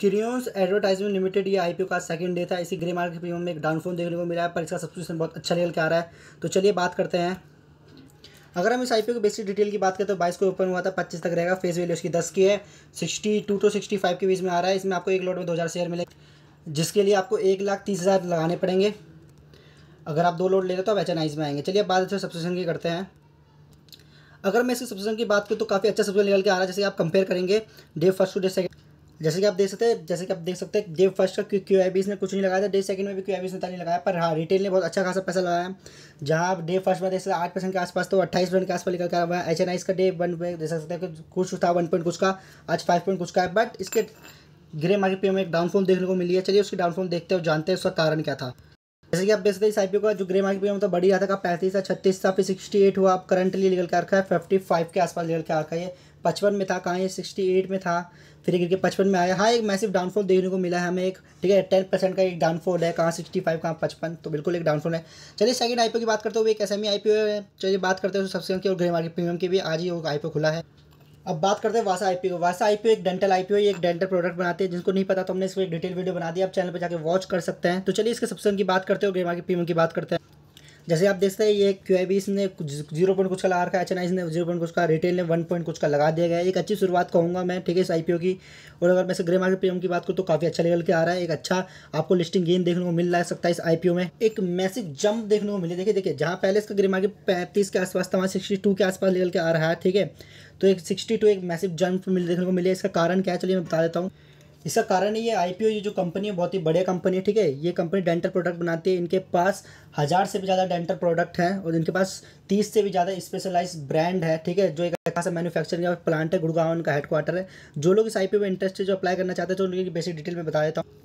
curios advertisement limited ये IPO का second day था इसी ग्रे मार्केट प्रीमियम में एक डाउनफोन देखने को मिला है पर इसका सब्सक्रिप्शन बहुत अच्छा लेवल के आ रहा है तो चलिए बात करते हैं अगर हम इस आईपीओ की बेसिक डिटेल की बात करें तो बाईस को ओपन हुआ था पच्चीस तक रहेगा फेस वैल्यू इसकी दस की है sixty two to sixty five के बीच में आ रहा है इसमें आपको एक लॉट में दो हज़ार शेयर मिले जिसके लिए आपको एक लाख तीस हज़ार लगाने पड़ेंगे अगर आप दो लोड लेते तो आप एच में आएंगे चलिए बात अच्छे सब्सक्रिप्शन की करते हैं अगर मैं इसके सब्सक्रिप्शन की बात करूँ तो काफ़ी अच्छा सब्सक्रिप्शन लेवल के आ रहा है जैसे आप कंपेयर करेंगे day first to day second जैसे कि आप देख सकते हैं जैसे कि आप देख सकते हैं डे फर्स्ट का क्यू आई बी इसने कुछ नहीं लगाया था डे सेकंड में भी क्यू आई बी इसने नहीं लगाया पर हाँ रिटेल ने बहुत अच्छा खासा पैसा लगाया है जहाँ आप डे फर्स्ट में देख सकते आठ परसेंट के आसपास तो अट्ठाईस परसेंट के आसपास निकल हुआ है एच एन आई इसका डे वन पे देख सकते हैं कुछ था वन पॉइंट कुछ का आज फाइव पॉइंट कुछ का है बट इसके ग्रे मार्केट पे हमें एक डाउनफॉल देखने को मिली है चलिए उसकी डाउनफॉल देखते हैं जानते हैं उसका कारण क्या था जैसे कि आप देख सकते हैं इस आईपीओ का जो ग्रे मार्केट पे तो बढ़ रहा था पैंतीस था छत्तीस था फिर सिक्सटी एट हुआ आप करंटली निकल के रखा है फिफ्टी फाइव के आसपास निकल के रखा है पचपन में था कहाँ ये सिक्सटी एट में था फिर गिर के पचपन में आया हाँ एक मैसिव डाउनफॉल देखने को मिला है हमें एक ठीक है टेन परसेंट का एक डाउनफॉल है कहाँ सिक्सटी फाइव कहाँ पचपन तो बिल्कुल एक डाउनफॉल है चलिए सेकंड आईपीओ की बात करते हुए एक एस एम आई है चलिए बात करते हैं सबसे की और ग्रे मार्केट प्रीमियम की भी आज ही वो आई खुला है अब बात करते हैं वासा आईपीओ वासा आईपीओ एक डेंटल आईपीओ एक डेंटल प्रोडक्ट बनाते हैं जिनको नहीं पता तो हमने इसको एक डिटेल वीडियो बना दिया आप चैनल पर जाकर वॉच कर सकते हैं तो चलिए इसके सबसे की बात करते हो ग्रेमा की प्रीमियम की बात करते हैं जैसे आप देखते हैं ये क्यू आई बी इसने जीरो पॉइंट कुछ का लगा रखा है एच एन आई इसने जीरो पॉइंट कुछ का रिटेल ने वन पॉइंट कुछ का लगा दिया गया एक अच्छी शुरुआत कहूँगा मैं ठीक है इस आई पी ओ की और अगर मैं ग्रे मार्केट पी एम की बात करूँ तो काफ़ी अच्छा लेवल के आ रहा है एक अच्छा आपको लिस्टिंग गेन देखने को मिल रहा सकता है इस आई पी ओ में एक मैसिव जंप देखने को मिले देखिए देखिए जहाँ पहले इसका ग्रे मार्केट पैंतीस के आसपास था वहाँ सिक्सटी टू के आसपास लेवल के आ रहा है ठीक है तो एक सिक्सटी टू एक मैसिव जंप मिल देखने को मिले इसका कारण क्या है चलिए मैं बता देता हूँ इसका कारण ये आई पी ये जो कंपनी है बहुत ही बढ़िया कंपनी है ठीक है ये कंपनी डेंटल प्रोडक्ट बनाती है इनके पास हज़ार से भी ज़्यादा डेंटल प्रोडक्ट हैं और इनके पास तीस से भी ज़्यादा स्पेशलाइज ब्रांड है ठीक है जो एक अच्छा सा मैन्युफैक्चरिंग का प्लांट है गुड़गांव इनका हेडक्वार्टर है जो लोग इस आई में इंटरेस्ट है जो अप्लाई करना चाहते हैं तो उनकी बेसिक डिटेल में बता देता हूँ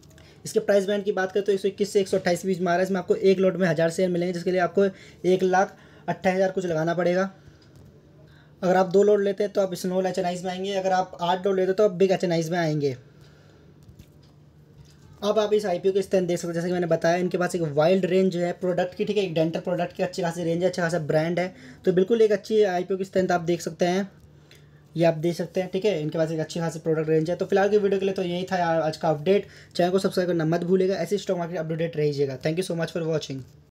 इसके प्राइस बैंड की बात करें तो एक सौ इक्कीस से एक सौ अट्ठाईस बीच मारा है इसमें आपको एक लोट में हज़ार शेयर मिलेंगे जिसके लिए आपको एक लाख अट्ठाईस हज़ार कुछ लगाना पड़ेगा अगर आप दो लोड लेते हैं तो आप स्नोल एच में आएंगे अगर आप आठ लोड लेते हैं तो आप बिग एच में आएंगे अब आप इस आईपीओ के स्टैंड देख सकते हैं जैसे कि मैंने बताया इनके पास एक वाइल्ड रेंज है प्रोडक्ट की ठीक है एक डेंटल प्रोडक्ट की अच्छी खासी रेंज है अच्छा खासा ब्रांड है तो बिल्कुल एक अच्छी आईपीओ की स्ट्रेंथ आप देख सकते हैं ये आप देख सकते हैं ठीक है इनके पास एक अच्छी खासी प्रोडक्ट रेंज है तो फिलहाल की वीडियो के लिए तो यही था आज का अपडेट चैनल को सब्सक्राइब करना मत भूलेगा ऐसे स्टॉक मार्केट अपडेट रहिएगा thank you so much for watching